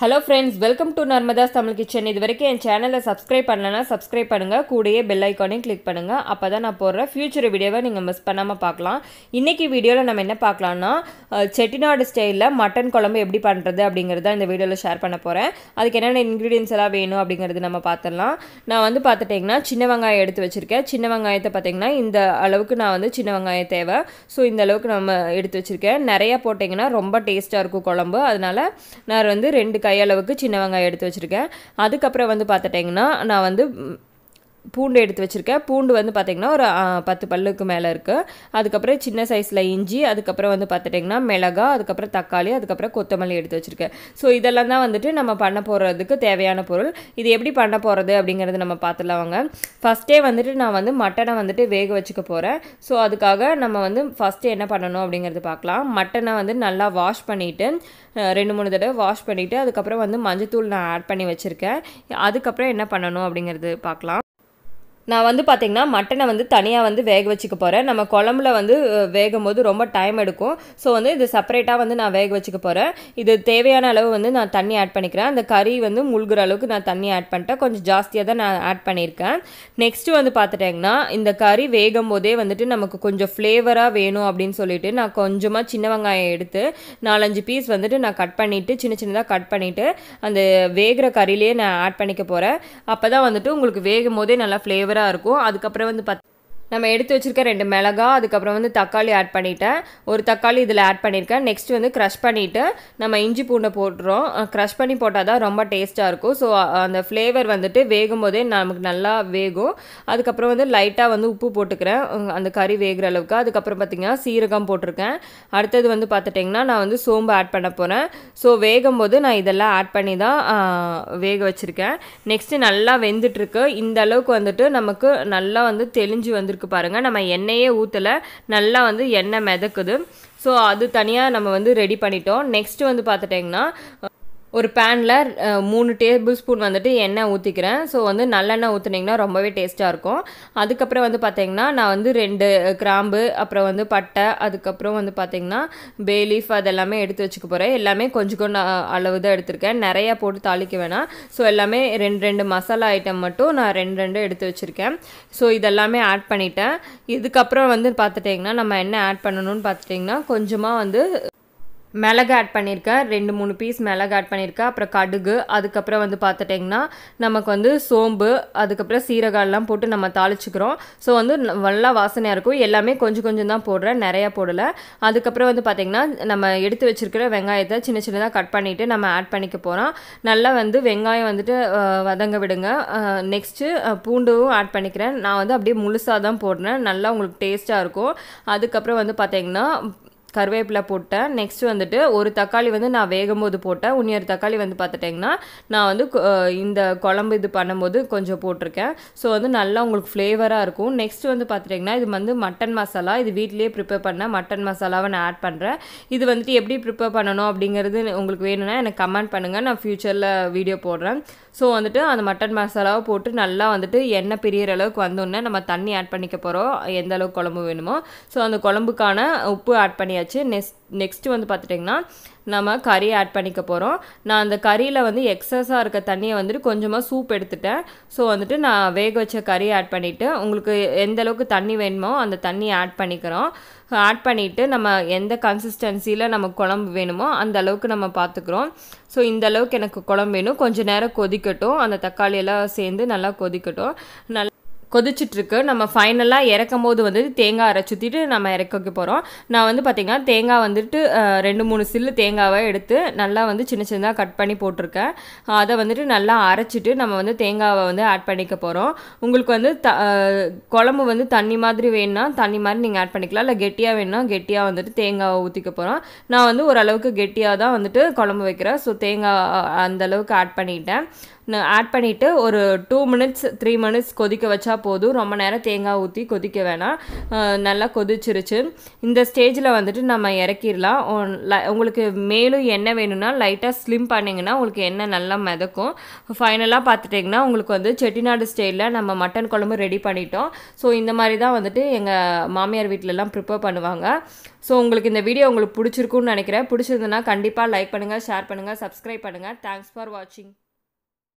hello friends welcome to Narmada's Tamil kitchen இது வரைக்கும் என் சேனலை சப்ஸ்கிரைப் பண்ணலன்னா சப்ஸ்கிரைப் பண்ணுங்கள் கூடயே பெல் ஐக்கானையும் கிளிக் பண்ணுங்கள் அப்போ தான் நான் போடுற ஃப்யூச்சர் வீடியோவை நீங்கள் மிஸ் பண்ணாமல் பார்க்கலாம் இன்றைக்கி வீடியோவில் நம்ம என்ன பார்க்கலாம்னா செட்டிநாடு ஸ்டைலில் மட்டன் குழம்பு எப்படி பண்ணுறது அப்படிங்கிறத இந்த வீடியோவில் ஷேர் பண்ண போகிறேன் அதுக்கு என்னென்ன இன்க்ரீடியன்ஸ் எல்லாம் வேணும் அப்படிங்கிறது நம்ம பார்த்துடலாம் நான் வந்து பார்த்துட்டிங்கன்னா சின்ன வெங்காயம் எடுத்து வச்சுருக்கேன் சின்ன வெங்காயத்தை பார்த்தீங்கன்னா இந்த அளவுக்கு நான் வந்து சின்ன வெங்காயம் தேவை ஸோ இந்த அளவுக்கு நம்ம எடுத்து வச்சுருக்கேன் நிறையா போட்டிங்கன்னா ரொம்ப டேஸ்ட்டாக இருக்கும் குழம்பு அதனால் நான் வந்து ரெண்டு கையளவுக்கு சின்ன வெங்காயம் எடுத்து வச்சுருக்கேன் அதுக்கப்புறம் வந்து பார்த்துட்டிங்கன்னா நான் வந்து பூண்டு எடுத்து வச்சுருக்கேன் பூண்டு வந்து பார்த்திங்கன்னா ஒரு பத்து பல்லுக்கு மேலே இருக்குது அதுக்கப்புறம் சின்ன சைஸில் இஞ்சி அதுக்கப்புறம் வந்து பார்த்துட்டிங்கன்னா மிளகா அதுக்கப்புறம் தக்காளி அதுக்கப்புறம் கொத்தமல்லி எடுத்து வச்சுருக்கேன் ஸோ இதெல்லாம் தான் வந்துட்டு நம்ம பண்ண போகிறதுக்கு தேவையான பொருள் இது எப்படி பண்ண போகிறது அப்படிங்கிறது நம்ம பார்த்துலாம் வாங்க ஃபஸ்ட்டே வந்துட்டு நான் வந்து மட்டனை வந்துட்டு வேக வச்சுக்க போகிறேன் ஸோ அதுக்காக நம்ம வந்து ஃபஸ்ட்டு என்ன பண்ணணும் அப்படிங்கிறது பார்க்கலாம் மட்டனை வந்து நல்லா வாஷ் பண்ணிவிட்டு ரெண்டு மூணு தடவை வாஷ் பண்ணிவிட்டு அதுக்கப்புறம் வந்து மஞ்சத்தூள் நான் ஆட் பண்ணி வச்சுருக்கேன் அதுக்கப்புறம் என்ன பண்ணணும் அப்படிங்கிறது பார்க்கலாம் நான் வந்து பார்த்திங்கன்னா மட்டனை வந்து தனியாக வந்து வேக வச்சுக்க போகிறேன் நம்ம குழம்புல வந்து வேகும் போது ரொம்ப டைம் எடுக்கும் ஸோ வந்து இது செப்பரேட்டாக வந்து நான் வேக வச்சுக்க போகிறேன் இது தேவையான அளவு வந்து நான் தண்ணி ஆட் பண்ணிக்கிறேன் அந்த கறி வந்து முழுகிற அளவுக்கு நான் தண்ணி ஆட் பண்ணிட்டேன் கொஞ்சம் ஜாஸ்தியாக தான் நான் ஆட் பண்ணியிருக்கேன் நெக்ஸ்ட்டு வந்து பார்த்துட்டேங்கன்னா இந்த கறி வேகும் போதே வந்துட்டு நமக்கு கொஞ்சம் ஃப்ளேவராக வேணும் அப்படின்னு சொல்லிட்டு நான் கொஞ்சமாக சின்ன வெங்காயம் எடுத்து நாலஞ்சு பீஸ் வந்துட்டு நான் கட் பண்ணிவிட்டு சின்ன சின்னதாக கட் பண்ணிவிட்டு அந்த வேகிற கறியிலே நான் ஆட் பண்ணிக்க போகிறேன் அப்போ தான் வந்துட்டு உங்களுக்கு வேகும் போதே நல்லா ஃப்ளேவர் சூப்பராக இருக்கும் அதுக்கப்புறம் வந்து பத் நம்ம எடுத்து வச்சுருக்க ரெண்டு மிளகா அதுக்கப்புறம் வந்து தக்காளி ஆட் பண்ணிவிட்டேன் ஒரு தக்காளி இதில் ஆட் பண்ணியிருக்கேன் நெக்ஸ்ட் வந்து க்ரஷ் பண்ணிவிட்டு நம்ம இஞ்சி பூண்டை போட்டுறோம் க்ரஷ் பண்ணி போட்டால் தான் ரொம்ப டேஸ்ட்டாக இருக்கும் ஸோ அந்த ஃப்ளேவர் வந்துட்டு வேகும் போதே நமக்கு நல்லா வேகும் அதுக்கப்புறம் வந்து லைட்டாக வந்து உப்பு போட்டுக்கிறேன் அந்த கறி வேகிற அளவுக்கு அதுக்கப்புறம் பார்த்திங்கன்னா சீரகம் போட்டிருக்கேன் அடுத்தது வந்து பார்த்துட்டிங்கன்னா நான் வந்து சோம்பு ஆட் பண்ண போகிறேன் ஸோ வேகும் போது நான் இதெல்லாம் ஆட் பண்ணி தான் வேக வச்சுருக்கேன் நெக்ஸ்ட்டு நல்லா வெந்துட்டுருக்கு இந்த அளவுக்கு வந்துட்டு நமக்கு நல்லா வந்து தெளிஞ்சு வந்துருக்கு வந்திருக்கு பாருங்கள் நம்ம எண்ணெயே ஊற்றலை நல்லா வந்து எண்ணெய் மிதக்குது ஸோ அது தனியாக நம்ம வந்து ரெடி பண்ணிட்டோம் நெக்ஸ்ட் வந்து பார்த்துட்டிங்கன்னா ஒரு பேனில் மூணு டேபிள் ஸ்பூன் வந்துட்டு எண்ணெய் ஊற்றிக்கிறேன் ஸோ வந்து நல்லெண்ணெய் ஊற்றுனிங்கன்னா ரொம்பவே டேஸ்ட்டாக இருக்கும் அதுக்கப்புறம் வந்து பார்த்திங்கன்னா நான் வந்து ரெண்டு கிராம்பு அப்புறம் வந்து பட்டை அதுக்கப்புறம் வந்து பார்த்திங்கன்னா பேலீஃப் அதெல்லாமே எடுத்து வச்சுக்க போகிறேன் எல்லாமே கொஞ்சம் கொஞ்சம் அளவு தான் எடுத்திருக்கேன் நிறையா போட்டு தாளிக்க வேணாம் ஸோ எல்லாமே ரெண்டு ரெண்டு மசாலா ஐட்டம் மட்டும் நான் ரெண்டு ரெண்டு எடுத்து வச்சுருக்கேன் ஸோ இதெல்லாமே ஆட் பண்ணிட்டேன் இதுக்கப்புறம் வந்து பார்த்துட்டிங்கன்னா நம்ம என்ன ஆட் பண்ணணும்னு பார்த்துட்டிங்கன்னா கொஞ்சமாக வந்து மிளகு ஆட் பண்ணியிருக்கேன் ரெண்டு மூணு பீஸ் மிளகு ஆட் பண்ணியிருக்கேன் அப்புறம் கடுகு அதுக்கப்புறம் வந்து பார்த்துட்டிங்கன்னா நமக்கு வந்து சோம்பு அதுக்கப்புறம் சீரகாலெலாம் போட்டு நம்ம தாளிச்சுக்கிறோம் ஸோ வந்து நல்லா வாசனையாக இருக்கும் எல்லாமே கொஞ்சம் கொஞ்சம் தான் போடுறேன் நிறையா போடலை அதுக்கப்புறம் வந்து பார்த்திங்கன்னா நம்ம எடுத்து வச்சுருக்கிற வெங்காயத்தை சின்ன சின்னதாக கட் பண்ணிவிட்டு நம்ம ஆட் பண்ணிக்க போகிறோம் நல்லா வந்து வெங்காயம் வந்துட்டு வதங்க விடுங்க நெக்ஸ்ட்டு பூண்டும் ஆட் பண்ணிக்கிறேன் நான் வந்து அப்படியே முழுசாக தான் போடுறேன் நல்லா உங்களுக்கு டேஸ்ட்டாக இருக்கும் அதுக்கப்புறம் வந்து பார்த்திங்கன்னா கருவேப்பிலை போட்டேன் நெக்ஸ்ட் வந்துட்டு ஒரு தக்காளி வந்து நான் வேகும் போது போட்டேன் இன்னொரு தக்காளி வந்து பார்த்துட்டிங்கன்னா நான் வந்து இந்த குழம்பு இது பண்ணும்போது கொஞ்சம் போட்டிருக்கேன் ஸோ வந்து நல்லா உங்களுக்கு ஃப்ளேவராக இருக்கும் நெக்ஸ்ட் வந்து பார்த்துட்டிங்கன்னா இது வந்து மட்டன் மசாலா இது வீட்லேயே ப்ரிப்பேர் பண்ணேன் மட்டன் மசாலாவை நான் ஆட் பண்ணுறேன் இது வந்துட்டு எப்படி ப்ரிப்பேர் பண்ணணும் அப்படிங்கிறது உங்களுக்கு வேணும்னா எனக்கு கமெண்ட் பண்ணுங்கள் நான் ஃப்யூச்சரில் வீடியோ போடுறேன் ஸோ வந்துட்டு அந்த மட்டன் மசாலாவை போட்டு நல்லா வந்துட்டு எண்ணெய் பிரியற அளவுக்கு வந்தோடனே நம்ம தண்ணி ஆட் பண்ணிக்க போகிறோம் எந்த அளவுக்கு குழம்பு வேணுமோ ஸோ அந்த குழம்புக்கான உப்பு ஆட் பண்ணி பண்ணியாச்சு நெக்ஸ்ட் நெக்ஸ்ட்டு வந்து பார்த்துட்டிங்கன்னா நம்ம கறி ஆட் பண்ணிக்க போகிறோம் நான் அந்த கறியில் வந்து எக்ஸஸாக இருக்க தண்ணியை வந்துட்டு கொஞ்சமாக சூப் எடுத்துட்டேன் ஸோ வந்துட்டு நான் வேக வச்ச கறி ஆட் பண்ணிவிட்டு உங்களுக்கு எந்த அளவுக்கு தண்ணி வேணுமோ அந்த தண்ணி ஆட் பண்ணிக்கிறோம் ஆட் பண்ணிவிட்டு நம்ம எந்த கன்சிஸ்டன்சியில் நம்ம குழம்பு வேணுமோ அந்த அளவுக்கு நம்ம பார்த்துக்குறோம் ஸோ இந்த அளவுக்கு எனக்கு குழம்பு வேணும் கொஞ்சம் நேரம் கொதிக்கட்டும் அந்த தக்காளியெல்லாம் சேர்ந்து நல்லா கொதிக்கட்டும் நல்லா கொதிச்சுட்ருக்கு நம்ம ஃபைனலாக இறக்கும் போது வந்து தேங்காய் அரை சுற்றிட்டு நம்ம இறக்க வைக்க போகிறோம் நான் வந்து பார்த்திங்கன்னா தேங்காய் வந்துட்டு ரெண்டு மூணு சில்லு தேங்காவை எடுத்து நல்லா வந்து சின்ன சின்னதாக கட் பண்ணி போட்டிருக்கேன் அதை வந்துட்டு நல்லா அரைச்சிட்டு நம்ம வந்து தேங்காவை வந்து ஆட் பண்ணிக்க போகிறோம் உங்களுக்கு வந்து த குழம்பு வந்து தண்ணி மாதிரி வேணும்னா தண்ணி மாதிரி நீங்கள் ஆட் பண்ணிக்கலாம் இல்லை கெட்டியாக வேணும்னா கெட்டியாக வந்துட்டு தேங்காவை ஊற்றிக்க போகிறோம் நான் வந்து ஓரளவுக்கு கெட்டியாக தான் வந்துட்டு குழம்பு வைக்கிறேன் ஸோ தேங்காய் அந்தளவுக்கு ஆட் பண்ணிக்கிட்டேன் ஆட் பண்ணிவிட்டு ஒரு டூ மினிட்ஸ் த்ரீ மினிட்ஸ் கொதிக்க வச்சா போதும் ரொம்ப நேரம் தேங்காய் ஊற்றி கொதிக்க வேணாம் நல்லா கொதிச்சிருச்சு இந்த ஸ்டேஜில் வந்துட்டு நம்ம இறக்கிடலாம் உங்களுக்கு மேலும் எண்ணெய் வேணும்னா லைட்டாக ஸ்லிம் பண்ணிங்கன்னா உங்களுக்கு எண்ணெய் நல்லா மிதக்கும் ஃபைனலாக பார்த்துட்டிங்கன்னா உங்களுக்கு வந்து செட்டிநாடு ஸ்டைலில் நம்ம மட்டன் குழம்பு ரெடி பண்ணிட்டோம் ஸோ இந்த மாதிரி தான் வந்துட்டு எங்கள் மாமியார் வீட்டிலலாம் ப்ரிப்பேர் பண்ணுவாங்க ஸோ உங்களுக்கு இந்த வீடியோ உங்களுக்கு பிடிச்சிருக்குன்னு நினைக்கிறேன் பிடிச்சிருந்ததுன்னா கண்டிப்பாக லைக் பண்ணுங்கள் ஷேர் பண்ணுங்கள் சப்ஸ்கிரைப் பண்ணுங்கள் தேங்க்ஸ் ஃபார் வாட்சிங்